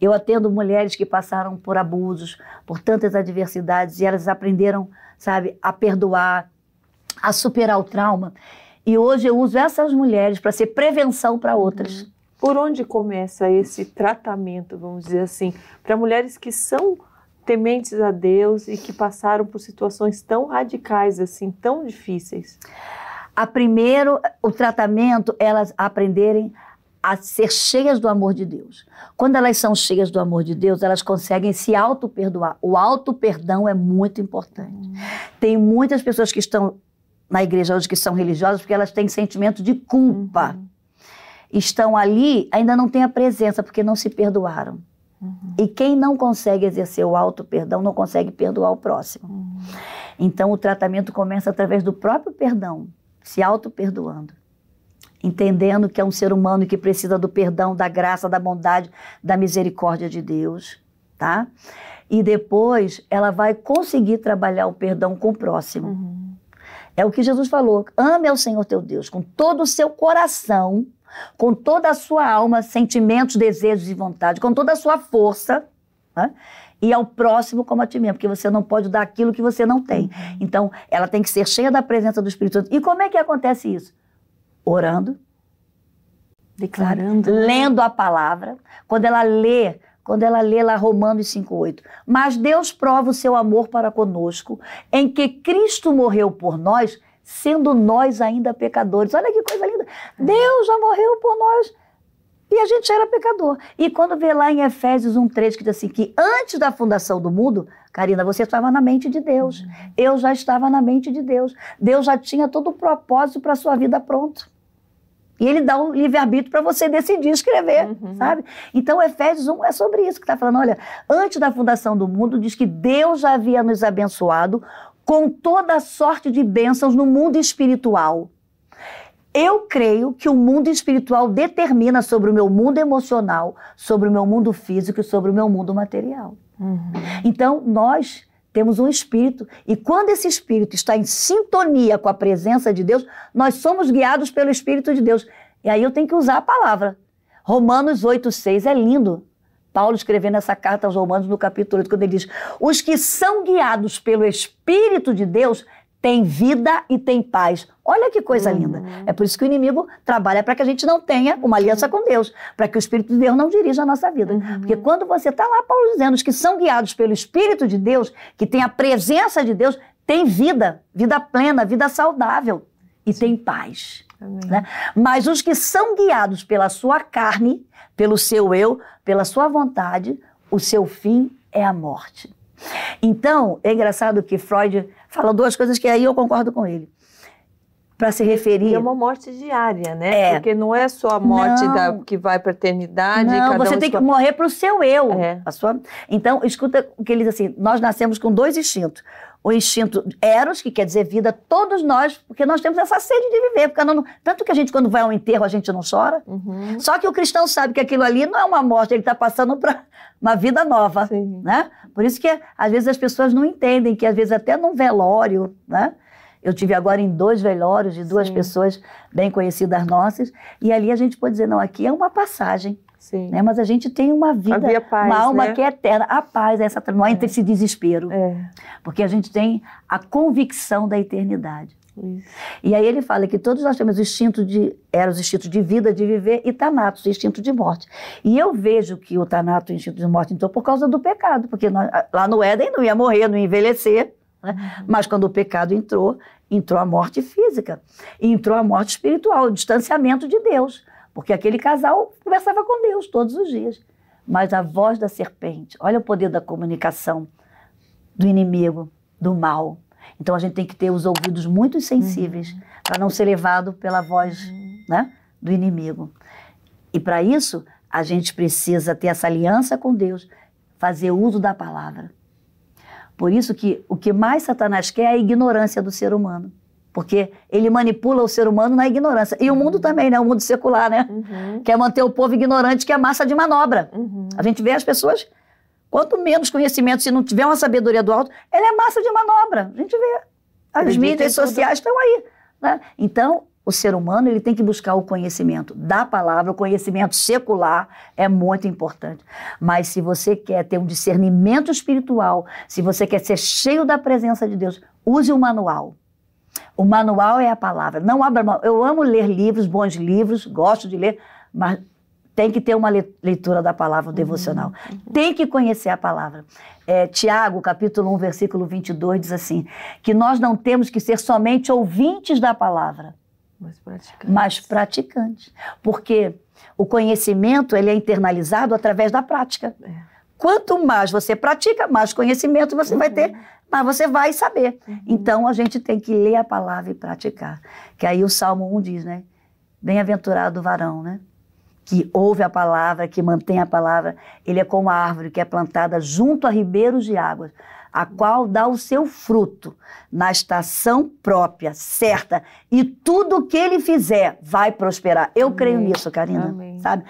Eu atendo mulheres que passaram por abusos, por tantas adversidades, e elas aprenderam, sabe, a perdoar, a superar o trauma. E hoje eu uso essas mulheres para ser prevenção para uhum. outras. Por onde começa esse tratamento, vamos dizer assim, para mulheres que são tementes a Deus e que passaram por situações tão radicais assim, tão difíceis? A primeiro, o tratamento, elas aprenderem a ser cheias do amor de Deus. Quando elas são cheias do amor de Deus, elas conseguem se auto-perdoar. O auto-perdão é muito importante. Hum. Tem muitas pessoas que estão na igreja hoje que são religiosas porque elas têm sentimento de culpa. Uhum. Estão ali, ainda não têm a presença porque não se perdoaram. Uhum. E quem não consegue exercer o auto-perdão não consegue perdoar o próximo. Uhum. Então o tratamento começa através do próprio perdão, se auto-perdoando entendendo que é um ser humano que precisa do perdão, da graça, da bondade, da misericórdia de Deus, tá? E depois ela vai conseguir trabalhar o perdão com o próximo. Uhum. É o que Jesus falou: ame ao Senhor teu Deus com todo o seu coração, com toda a sua alma, sentimentos, desejos e vontade, com toda a sua força. Né? e ao próximo como a ti mesmo, porque você não pode dar aquilo que você não tem. Uhum. Então, ela tem que ser cheia da presença do Espírito Santo. E como é que acontece isso? orando, declarando, né? lendo a palavra. Quando ela lê, quando ela lê lá Romanos 5:8, mas Deus prova o seu amor para conosco em que Cristo morreu por nós, sendo nós ainda pecadores. Olha que coisa linda. É. Deus já morreu por nós. E a gente era pecador. E quando vê lá em Efésios 1,3 que diz assim: que antes da fundação do mundo, Karina, você estava na mente de Deus. Uhum. Eu já estava na mente de Deus. Deus já tinha todo o propósito para a sua vida pronto. E ele dá o livre-arbítrio para você decidir escrever, uhum. sabe? Então, Efésios 1 é sobre isso que está falando. Olha, antes da fundação do mundo, diz que Deus já havia nos abençoado com toda a sorte de bênçãos no mundo espiritual. Eu creio que o mundo espiritual determina sobre o meu mundo emocional, sobre o meu mundo físico e sobre o meu mundo material. Uhum. Então, nós temos um espírito, e quando esse espírito está em sintonia com a presença de Deus, nós somos guiados pelo espírito de Deus. E aí eu tenho que usar a palavra. Romanos 8:6 é lindo. Paulo escrevendo essa carta aos Romanos no capítulo 8, quando ele diz: "Os que são guiados pelo espírito de Deus têm vida e têm paz". Olha que coisa uhum. linda. É por isso que o inimigo trabalha para que a gente não tenha uma aliança com Deus, para que o Espírito de Deus não dirija a nossa vida. Uhum. Porque quando você está lá, Paulo dizendo, os que são guiados pelo Espírito de Deus, que tem a presença de Deus, tem vida, vida plena, vida saudável e Sim. tem paz. Né? Mas os que são guiados pela sua carne, pelo seu eu, pela sua vontade, o seu fim é a morte. Então, é engraçado que Freud fala duas coisas que aí eu concordo com ele para se referir. E é uma morte diária, né? É. Porque não é só a morte da, que vai para a eternidade. Não, você um tem sua... que morrer para o seu eu. É. A sua... Então, escuta o que ele diz assim: nós nascemos com dois instintos. O instinto eros, que quer dizer vida, todos nós, porque nós temos essa sede de viver. Porque não... tanto que a gente, quando vai ao enterro, a gente não chora. Uhum. Só que o cristão sabe que aquilo ali não é uma morte, ele está passando para uma vida nova. Sim. Né? Por isso que, às vezes, as pessoas não entendem que, às vezes, até num velório, né? Eu tive agora em dois velórios de duas Sim. pessoas bem conhecidas nossas, e ali a gente pode dizer, não, aqui é uma passagem. Sim. Né? Mas a gente tem uma vida, paz, uma alma né? que é eterna. A paz, é essa, não é. entre esse desespero. É. Porque a gente tem a convicção da eternidade. Isso. E aí ele fala que todos nós temos o instinto de era os instintos de vida, de viver e tanatos, o instinto de morte. E eu vejo que o tanato, o instinto de morte então por causa do pecado, porque nós, lá no Éden não ia morrer, não ia envelhecer, né? Uhum. Mas quando o pecado entrou, entrou a morte física, entrou a morte espiritual, o distanciamento de Deus, porque aquele casal conversava com Deus todos os dias. Mas a voz da serpente, olha o poder da comunicação do inimigo, do mal. Então a gente tem que ter os ouvidos muito sensíveis uhum. para não ser levado pela voz uhum. né, do inimigo. E para isso, a gente precisa ter essa aliança com Deus, fazer uso da palavra. Por isso que o que mais Satanás quer é a ignorância do ser humano. Porque ele manipula o ser humano na ignorância. E o mundo uhum. também, né? O mundo secular, né? Uhum. Quer manter o povo ignorante, que é massa de manobra. Uhum. A gente vê as pessoas, quanto menos conhecimento, se não tiver uma sabedoria do alto, ela é massa de manobra. A gente vê. As Acredita mídias sociais estão aí. Né? Então, o ser humano ele tem que buscar o conhecimento da palavra, o conhecimento secular é muito importante. Mas se você quer ter um discernimento espiritual, se você quer ser cheio da presença de Deus, use o manual. O manual é a palavra. Não abra mão. Eu amo ler livros, bons livros, gosto de ler, mas tem que ter uma leitura da palavra uhum. devocional. Uhum. Tem que conhecer a palavra. É, Tiago, capítulo 1, versículo 22, diz assim, que nós não temos que ser somente ouvintes da palavra, mais praticante. praticante. Porque o conhecimento ele é internalizado através da prática. É. Quanto mais você pratica, mais conhecimento você uhum. vai ter, uhum. mas você vai saber. Uhum. Então a gente tem que ler a palavra e praticar. Que aí o Salmo 1 diz, né? Bem-aventurado o varão, né? Que ouve a palavra, que mantém a palavra. Ele é como a árvore que é plantada junto a ribeiros de águas a qual dá o seu fruto na estação própria, certa, e tudo que ele fizer vai prosperar. Eu Amém. creio nisso, Karina, Amém. sabe?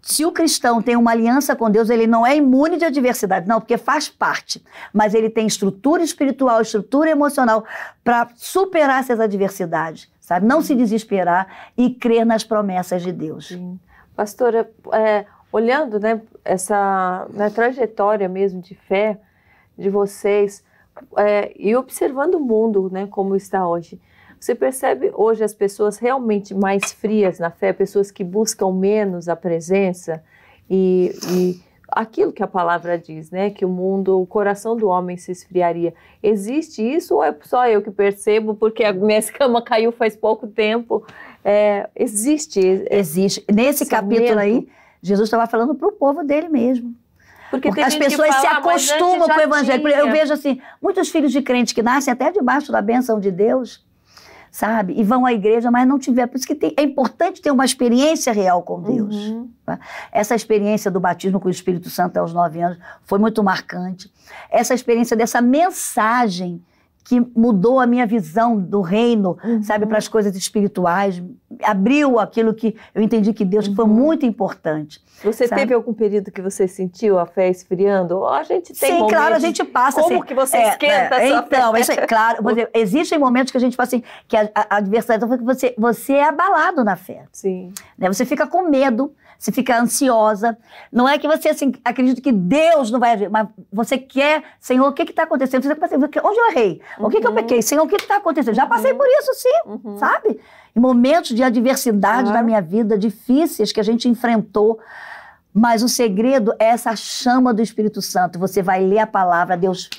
Se o cristão tem uma aliança com Deus, ele não é imune de adversidade, não, porque faz parte. Mas ele tem estrutura espiritual, estrutura emocional para superar essas adversidades, sabe? Não se desesperar e crer nas promessas de Deus. Sim. Pastora, é, olhando né, essa na trajetória mesmo de fé, de vocês é, e observando o mundo né, como está hoje. Você percebe hoje as pessoas realmente mais frias na fé, pessoas que buscam menos a presença e, e aquilo que a palavra diz, né? Que o mundo, o coração do homem se esfriaria. Existe isso ou é só eu que percebo porque a minha escama caiu faz pouco tempo? É, existe. Existe. Nesse capítulo aí, Jesus estava falando para o povo dele mesmo. Porque as pessoas se ah, acostumam com o evangelho. Tinha. Eu vejo assim, muitos filhos de crente que nascem até debaixo da bênção de Deus, sabe? E vão à igreja, mas não tiver. Por isso que tem, é importante ter uma experiência real com uhum. Deus. Uhum. Tá? Essa experiência do batismo com o Espírito Santo aos nove anos foi muito marcante. Essa experiência dessa mensagem que mudou a minha visão do reino, uhum. sabe, para as coisas espirituais, abriu aquilo que eu entendi que Deus, uhum. que foi muito importante. Você sabe? teve algum período que você sentiu a fé esfriando? Oh, a gente tem Sim, momentos. claro, a gente passa Como assim, que você é, esquenta é, a Então, fé? Isso é, claro, dizer, existem momentos que a gente fala assim, que a, a adversidade, então, você, você é abalado na fé. Sim. Né? Você fica com medo, você fica ansiosa. Não é que você assim, acredita que Deus não vai agir, mas você quer, Senhor, o que está acontecendo? Você pensa, assim, onde eu errei? O que, que eu uhum. pequei? Senhor, o que está acontecendo? Já passei uhum. por isso, sim, uhum. sabe? Em momentos de adversidade claro. da minha vida, difíceis que a gente enfrentou. Mas o segredo é essa chama do Espírito Santo. Você vai ler a palavra, Deus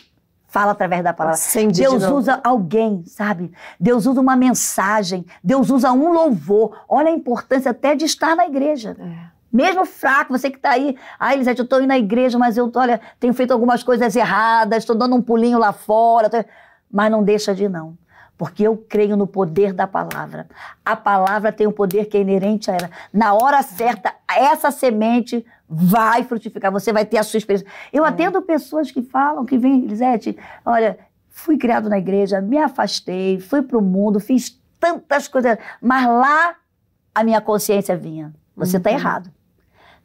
fala através da palavra. Acende Deus usa alguém, sabe? Deus usa uma mensagem, Deus usa um louvor. Olha a importância até de estar na igreja. É. Mesmo fraco, você que está aí, ah, Elisete, eu estou indo na igreja, mas eu, olha, tenho feito algumas coisas erradas, estou dando um pulinho lá fora. Tô... Mas não deixa de ir, não porque eu creio no poder da palavra. A palavra tem um poder que é inerente a ela. Na hora certa, essa semente vai frutificar, você vai ter a sua experiência. Eu é. atendo pessoas que falam, que vêm, Lisete. olha, fui criado na igreja, me afastei, fui para o mundo, fiz tantas coisas, mas lá a minha consciência vinha. Você está uhum. errado.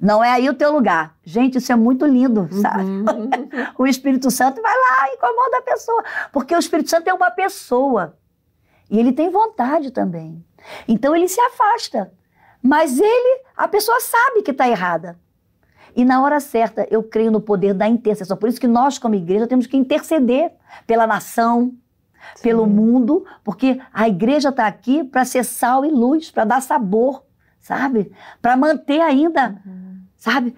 Não é aí o teu lugar. Gente, isso é muito lindo, uhum. sabe? Uhum. o Espírito Santo vai lá, incomoda a pessoa. Porque o Espírito Santo é uma pessoa. E ele tem vontade também. Então ele se afasta. Mas ele, a pessoa sabe que está errada. E na hora certa, eu creio no poder da intercessão. Por isso que nós, como igreja, temos que interceder pela nação, Sim. pelo mundo, porque a igreja está aqui para ser sal e luz, para dar sabor, sabe? Para manter ainda, uhum. sabe?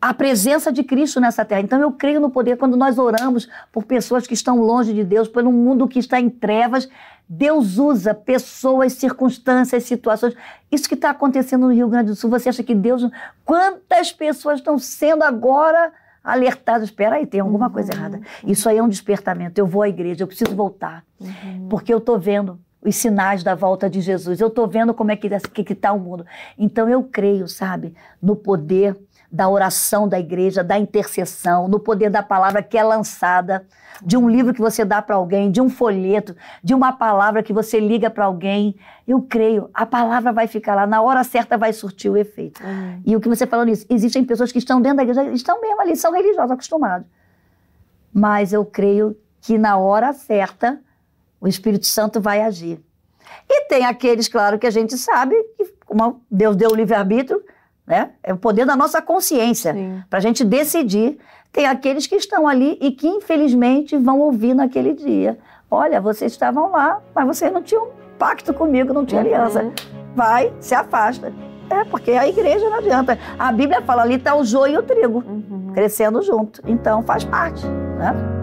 a presença de Cristo nessa terra. Então eu creio no poder quando nós oramos por pessoas que estão longe de Deus, pelo mundo que está em trevas, Deus usa pessoas, circunstâncias, situações. Isso que está acontecendo no Rio Grande do Sul, você acha que Deus. Quantas pessoas estão sendo agora alertadas? Espera aí, tem alguma uhum. coisa errada. Isso aí é um despertamento. Eu vou à igreja, eu preciso voltar. Uhum. Porque eu estou vendo os sinais da volta de Jesus. Eu estou vendo como é que está que, que tá o mundo. Então eu creio, sabe, no poder da oração da igreja, da intercessão, no poder da palavra que é lançada, de um livro que você dá para alguém, de um folheto, de uma palavra que você liga para alguém. Eu creio, a palavra vai ficar lá, na hora certa vai surtir o efeito. Uhum. E o que você falou nisso, existem pessoas que estão dentro da igreja, estão mesmo ali, são religiosos, acostumados. Mas eu creio que na hora certa o Espírito Santo vai agir. E tem aqueles, claro, que a gente sabe, que como Deus deu o livre-arbítrio, né? É o poder da nossa consciência para a gente decidir. Tem aqueles que estão ali e que infelizmente vão ouvir naquele dia. Olha, vocês estavam lá, mas vocês não tinham pacto comigo, não tinha uhum. aliança. Vai, se afasta. É, porque a igreja não adianta. A Bíblia fala ali está o joio e o trigo uhum. crescendo junto. Então faz parte, né?